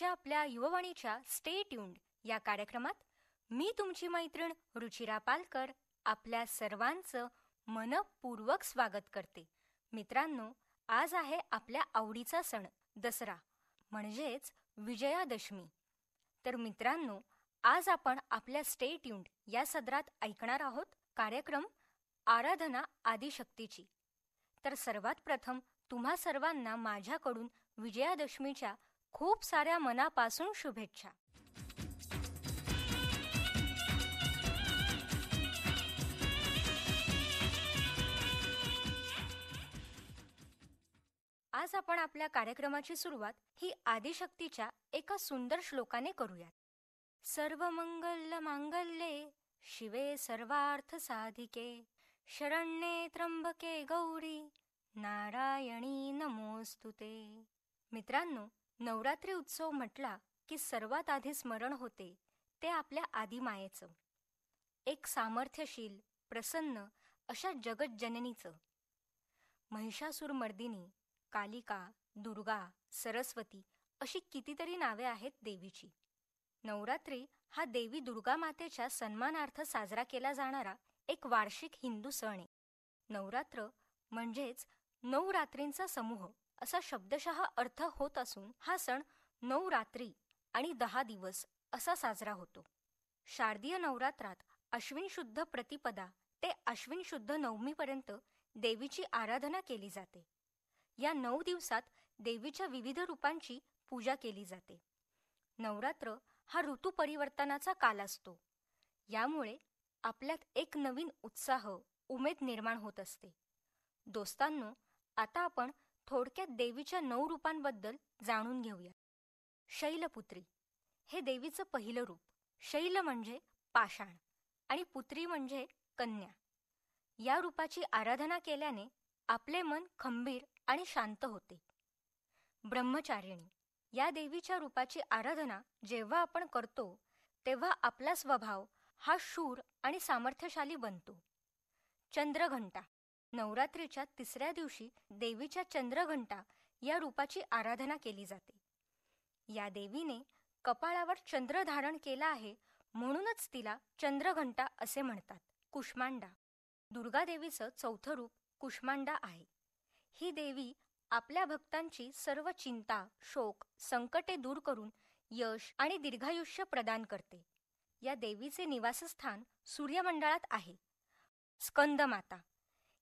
आजच्या आपल्या युववाणीच्या stay tuned या कार्यक्रमात मी तुमची मैत्रीण रुचिरा पालकर आपल्या सर्वांचं मनपूर्वक स्वागत करते मित्रांनो आज आहे आपल्या आवडीचा सण दसरा म्हणजेच विजयादशमी तर मित्रांनो आज आपण आपल्या स्टे ट्यून्ड या सदरात ऐकणार आहोत कार्यक्रम आराधना आदिशक्तीची तर सर्वात प्रथम तुम्हा सर्वांना माझ्याकडून विजयादशमीच्या खूप साऱ्या मनापासून शुभेच्छा आज आपण आपल्या कार्यक्रमाची सुरुवात ही आदिशक्तीच्या एका सुंदर श्लोकाने करूयात सर्व मंगल मांगल्ये शिवे सर्वार्थ साधिके शरण्ये त्र्यंबके गौरी नारायणी नमोस्तुते मित्रांनो नवरात्री उत्सव म्हटला की सर्वात आधी स्मरण होते ते आपल्या आदिमायेचं एक सामर्थ्यशील प्रसन्न अशा जगतजननीचं महिषासूर मर्दिनी कालिका दुर्गा सरस्वती अशी कितीतरी नावे आहेत देवीची नवरात्री हा देवी दुर्गा मातेच्या सन्मानार्थ साजरा केला जाणारा एक वार्षिक हिंदू सण आहे नवरात्र म्हणजेच नऊ रात्रींचा समूह असा शब्दशः अर्थ होत असून हा सण नऊ रात्री आणि दहा दिवस असा साजरा होतो शारदीय नवरात्रात अश्विन शुद्ध प्रतिपदा ते अश्विन शुद्ध नवमीपर्यंत देवीची आराधना केली जाते या नऊ दिवसात देवीच्या विविध रूपांची पूजा केली जाते नवरात्र हा ऋतू परिवर्तनाचा काल असतो यामुळे आपल्यात एक नवीन उत्साह उमेद निर्माण होत असते दोस्तांनो आता आपण थोडक्यात देवीच्या नऊ रूपांबद्दल जाणून घेऊया शैलपुत्री हे देवीचं पहिलं रूप शैल म्हणजे पाषाण आणि पुत्री म्हणजे कन्या या रूपाची आराधना केल्याने आपले मन खंबीर आणि शांत होते ब्रह्मचारिणी या देवीच्या रूपाची आराधना जेव्हा आपण करतो तेव्हा आपला स्वभाव हा शूर आणि सामर्थ्यशाली बनतो चंद्रघंटा नवरात्रीच्या तिसऱ्या दिवशी देवीच्या चंद्रघंटा या रूपाची आराधना केली जाते या देवीने कपाळावर चंद्र धारण केला आहे म्हणूनच तिला चंद्रघंटा असे म्हणतात कुष्मांडा दुर्गा देवीचं चौथं रूप कुष्मांडा आहे ही देवी आपल्या भक्तांची सर्व चिंता शोक संकटे दूर करून यश आणि दीर्घायुष्य प्रदान करते या देवीचे निवासस्थान सूर्यमंडळात आहे स्कंदमाता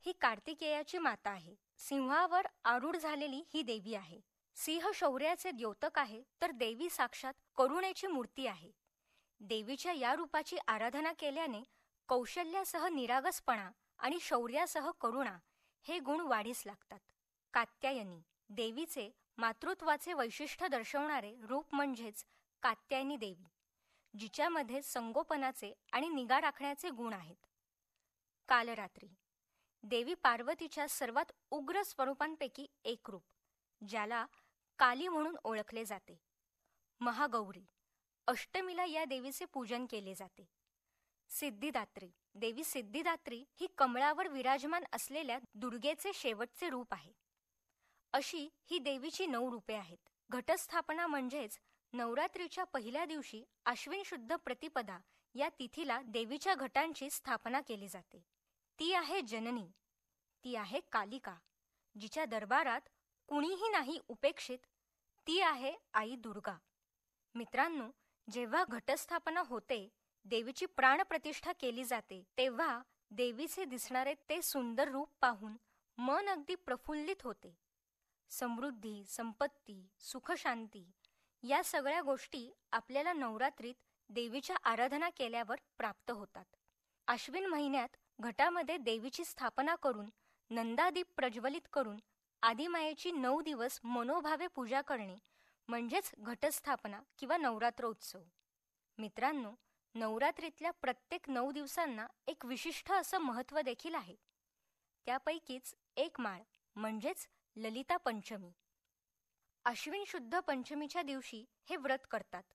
ही कार्तिकेयाची माता आहे सिंहावर आरूढ झालेली ही देवी आहे सिंह शौर्याचे द्योतक आहे तर देवी साक्षात करुणेची मूर्ती आहे देवीच्या या रूपाची आराधना केल्याने कौशल्यासह निरागसपणा आणि शौर्यासह करुणा हे गुण वाढीस लागतात कात्यायनी देवीचे मातृत्वाचे वैशिष्ट्य दर्शवणारे रूप म्हणजेच कात्यायनी देवी जिच्यामध्ये संगोपनाचे आणि निगा राखण्याचे गुण आहेत कालरात्री देवी पार्वतीच्या सर्वात उग्र स्वरूपांपैकी एक रूप ज्याला काली म्हणून ओळखले जाते महागौरी अष्टमीला या देवीचे पूजन केले जाते सिद्धिदात्री देवी सिद्धिदात्री ही कमळावर विराजमान असलेल्या दुर्गेचे शेवटचे रूप आहे अशी ही देवीची नऊ रूपे आहेत घटस्थापना म्हणजेच नवरात्रीच्या पहिल्या दिवशी अश्विन शुद्ध प्रतिपदा या तिथीला देवीच्या घटांची स्थापना केली जाते ती आहे जननी ती आहे कालिका जिच्या दरबारात कुणीही नाही उपेक्षित ती आहे आई दुर्गा मित्रांनो जेव्हा घटस्थापना होते देवीची प्राणप्रतिष्ठा केली जाते तेव्हा देवीचे दिसणारे ते सुंदर रूप पाहून मन अगदी प्रफुल्लित होते समृद्धी संपत्ती सुखशांती या सगळ्या गोष्टी आपल्याला नवरात्रीत देवीच्या आराधना केल्यावर प्राप्त होतात आश्विन महिन्यात घटामध्ये देवीची स्थापना करून नंदादीप प्रज्वलित करून आदिमायेची नऊ दिवस मनोभावे पूजा करणे म्हणजेच घटस्थापना किंवा नवरात्रोत्सव मित्रांनो नवरात्रीतल्या प्रत्येक नऊ दिवसांना एक विशिष्ट असं महत्त्व देखील आहे त्यापैकीच एक माळ म्हणजेच ललिता पंचमी अश्विन शुद्ध पंचमीच्या दिवशी हे व्रत करतात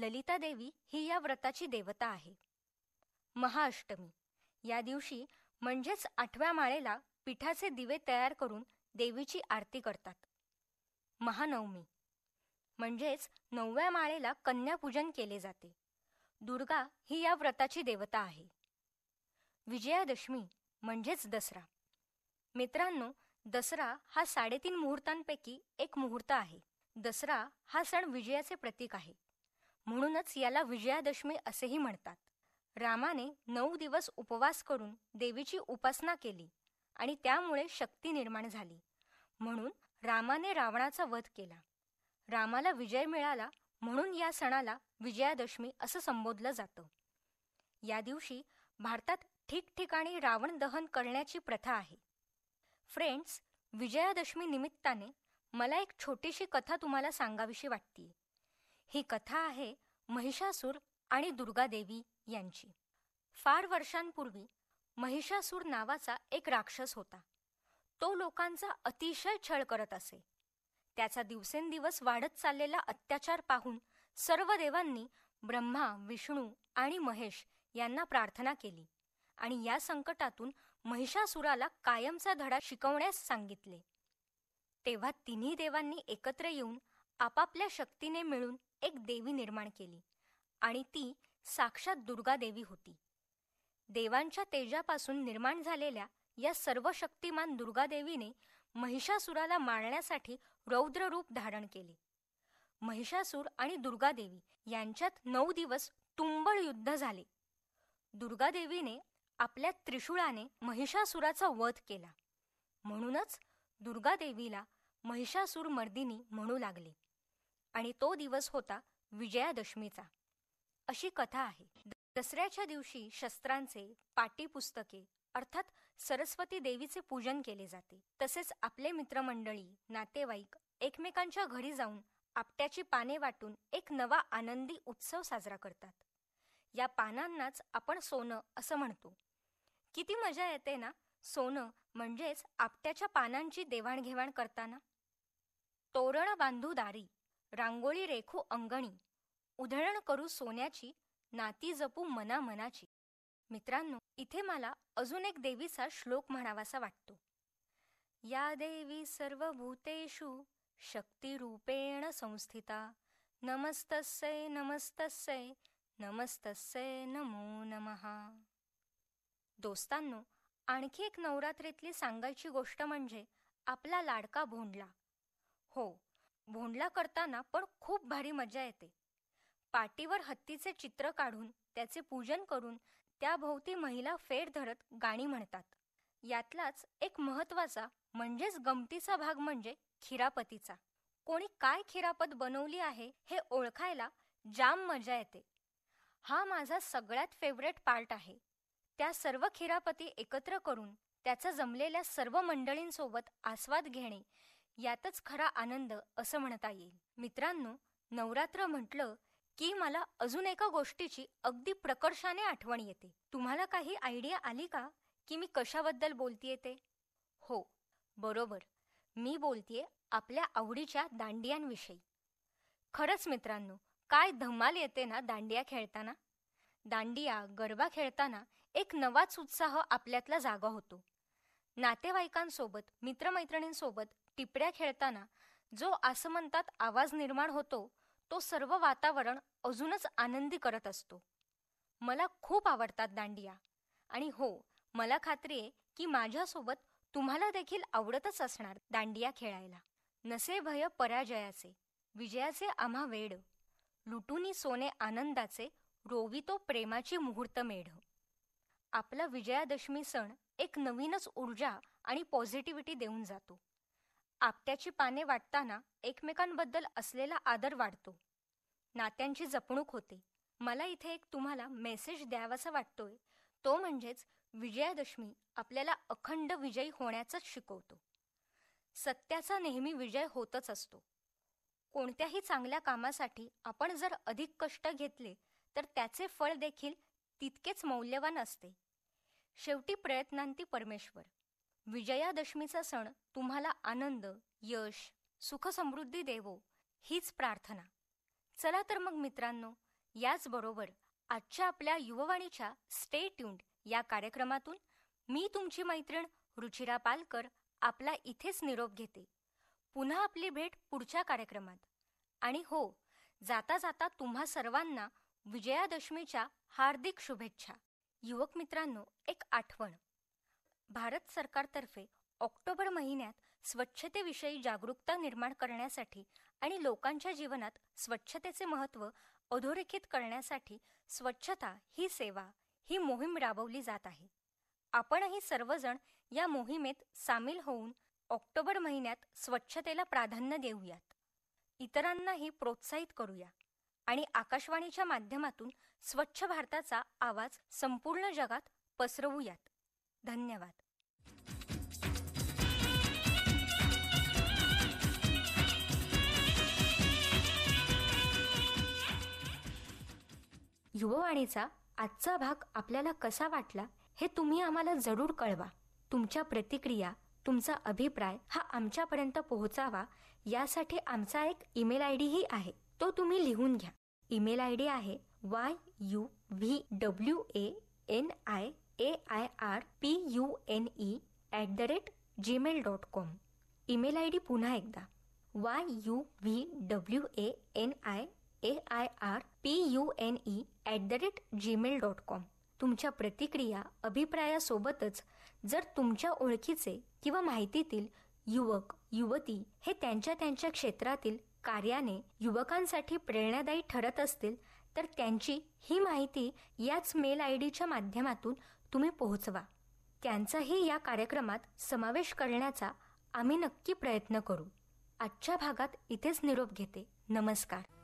ललिता देवी ही या व्रताची देवता आहे महाअष्टमी या दिवशी म्हणजेच आठव्या माळेला पिठाचे दिवे तयार करून देवीची आरती करतात महानवमी म्हणजेच नवव्या माळेला कन्यापूजन केले जाते दुर्गा ही या व्रताची देवता आहे विजयादशमी म्हणजेच दसरा मित्रांनो दसरा हा साडेतीन मुहूर्तांपैकी एक मुहूर्त आहे दसरा हा सण विजयाचे प्रतीक आहे म्हणूनच याला विजयादशमी असेही म्हणतात रामाने नऊ दिवस उपवास करून देवीची उपासना केली आणि त्यामुळे शक्ती निर्माण झाली म्हणून रामाने रावणाचा वध केला रामाला विजय मिळाला म्हणून या सणाला विजयादशमी असं संबोधलं जातं या दिवशी भारतात ठिकठिकाणी रावण दहन करण्याची प्रथा आहे फ्रेंड्स विजयादशमी निमित्ताने मला एक छोटीशी कथा तुम्हाला सांगावीशी वाटते ही कथा आहे महिषासूर आणि दुर्गादेवी यांची फार वर्षांपूर्वी महिषासूर नावाचा एक राक्षस होता तो लोकांचा अतिशय छळ करत असे त्याचा दिवसेंदिवस वाढत चाललेला अत्याचार पाहून सर्व देवांनी ब्रह्मा विष्णू आणि महेश यांना प्रार्थना केली आणि या संकटातून महिषासुराला कायमचा धडा शिकवण्यास सांगितले तेव्हा तिन्ही देवांनी एकत्र येऊन आपापल्या शक्तीने मिळून एक देवी निर्माण केली आणि ती साक्षात दुर्गा देवी होती देवांच्या तेजापासून निर्माण झालेल्या या सर्व शक्तिमान दुर्गादेवीने महिषासुराला मारण्यासाठी रौद्र रूप धारण केले महिषासूर आणि दुर्गादेवी यांच्यात नऊ दिवस तुंबळ युद्ध झाले दुर्गादेवीने आपल्या त्रिशूळाने महिषासुराचा वध केला म्हणूनच दुर्गादेवीला महिषासूर मर्दिनी म्हणू लागले आणि तो दिवस होता विजयादशमीचा अशी कथा आहे दसऱ्याच्या दिवशी शस्त्रांचे पाटीपुस्तके अर्थात सरस्वती देवीचे पूजन केले जाते तसेच आपले मित्रमंडळी नातेवाईक एकमेकांच्या घरी जाऊन आपट्याची पाने वाटून एक नवा आनंदी उत्सव साजरा करतात या पानांनाच आपण सोनं असं म्हणतो किती मजा येते ना सोनं म्हणजेच आपट्याच्या पानांची देवाणघेवाण करताना तोरण बांधू दारी रांगोळी रेखू अंगणी उधळण करू सोन्याची नाती जपू मना मनाची मित्रांनो इथे मला अजून एक देवीचा श्लोक म्हणावासा वाटतो या देवी सर्व भूतेषु शक्तिरूपेण संस्थिता नमस्तस्यै नमस्तस्यै नमस्तस्यै नमो नमहा दोस्तांनो आणखी एक नवरात्रीतली सांगायची गोष्ट म्हणजे आपला लाडका भोंडला हो भोंडला करताना पण खूप भारी मजा येते पाटीवर हत्तीचे चित्र काढून त्याचे पूजन करून त्याभोवती महिला फेर धरत गाणी म्हणतात यातलाच एक महत्वाचा म्हणजेच गमतीचा भाग म्हणजे खिरापतीचा कोणी काय खिरापत बनवली आहे हे ओळखायला जाम मजा येते हा माझा सगळ्यात फेवरेट पार्ट आहे त्या सर्व खिरापती एकत्र करून त्याचा जमलेल्या सर्व मंडळींसोबत आस्वाद घेणे यातच खरा आनंद असं म्हणता येईल मित्रांनो नवरात्र म्हटलं की मला अजून एका गोष्टीची अगदी प्रकर्षाने आठवण येते तुम्हाला काही आयडिया आली का की मी कशाबद्दल बोलतीये ते हो बरोबर मी बोलतीये आपल्या आवडीच्या दांडियांविषयी खरंच मित्रांनो काय धमाल येते ना दांडिया खेळताना दांडिया गरबा खेळताना एक नवाच उत्साह आपल्यातला जागा होतो नातेवाईकांसोबत मित्रमैत्रिणींसोबत टिपड्या खेळताना जो आसमंतात आवाज निर्माण होतो तो सर्व वातावरण अजूनच आनंदी करत असतो मला खूप आवडतात दांडिया आणि हो मला खात्री आहे की माझ्यासोबत तुम्हाला देखील आवडतच असणार दांडिया खेळायला नसे भय पराजयाचे विजयाचे आम्हा वेड लुटुनी सोने आनंदाचे रोवितो प्रेमाची मुहूर्त मेढ आपला विजयादशमी सण एक नवीनच ऊर्जा आणि पॉझिटिव्हिटी देऊन जातो आपट्याची पाने वाटताना एकमेकांबद्दल असलेला आदर वाढतो नात्यांची जपणूक होते मला इथे एक तुम्हाला मेसेज द्यावासा वाटतोय तो म्हणजेच विजयादशमी आपल्याला अखंड विजयी होण्याचंच शिकवतो सत्याचा नेहमी विजय होतच असतो कोणत्याही चांगल्या कामासाठी आपण जर अधिक कष्ट घेतले तर त्याचे फळ देखील तितकेच मौल्यवान असते शेवटी प्रयत्नांती परमेश्वर विजयादशमीचा सण तुम्हाला आनंद यश सुखसमृद्धी देवो हीच प्रार्थना चला तर मग मित्रांनो याचबरोबर आजच्या आपल्या युववाणीच्या स्टे ट्यून्ड या कार्यक्रमातून मी तुमची मैत्रीण रुचिरा पालकर आपला इथेच निरोप घेते पुन्हा आपली भेट पुढच्या कार्यक्रमात आणि हो जाता जाता तुम्हा सर्वांना विजयादशमीच्या हार्दिक शुभेच्छा युवक मित्रांनो एक आठवण भारत सरकारतर्फे ऑक्टोबर महिन्यात स्वच्छतेविषयी जागरूकता निर्माण करण्यासाठी आणि लोकांच्या जीवनात स्वच्छतेचे महत्त्व अधोरेखित करण्यासाठी स्वच्छता ही सेवा ही मोहीम राबवली जात आहे आपणही सर्वजण या मोहिमेत सामील होऊन ऑक्टोबर महिन्यात स्वच्छतेला प्राधान्य देऊयात इतरांनाही प्रोत्साहित करूया आणि आकाशवाणीच्या माध्यमातून स्वच्छ भारताचा आवाज संपूर्ण जगात पसरवूयात धन्यवाद युववाणीचा आजचा भाग आपल्याला कसा वाटला हे तुम्ही आम्हाला जरूर कळवा तुमच्या प्रतिक्रिया तुमचा अभिप्राय हा आमच्यापर्यंत पोहोचावा यासाठी आमचा एक ईमेल आय ही आहे तो तुम्ही लिहून घ्या ईमेल आय आहे Y U V W N I A I R P U N E at the rate Gmail dot com email I D पुन्हा एकदा Y U V W A N I A I R P U N E at the rate Gmail dot com तुमच्या प्रतिक्रिया अभिप्रायासोबतच जर तुमच्या ओळखीचे किंवा माहितीतील युवक युवती हे त्यांच्या त्यांच्या क्षेत्रातील कार्याने युवकांसाठी प्रेरणादायी ठरत असतील तर त्यांची ही माहिती याच मेल आय डीच्या माध्यमातून तुम्ही पोहोचवा त्यांचाही या कार्यक्रमात समावेश करण्याचा आम्ही नक्की प्रयत्न करू आजच्या भागात इथेच निरोप घेते नमस्कार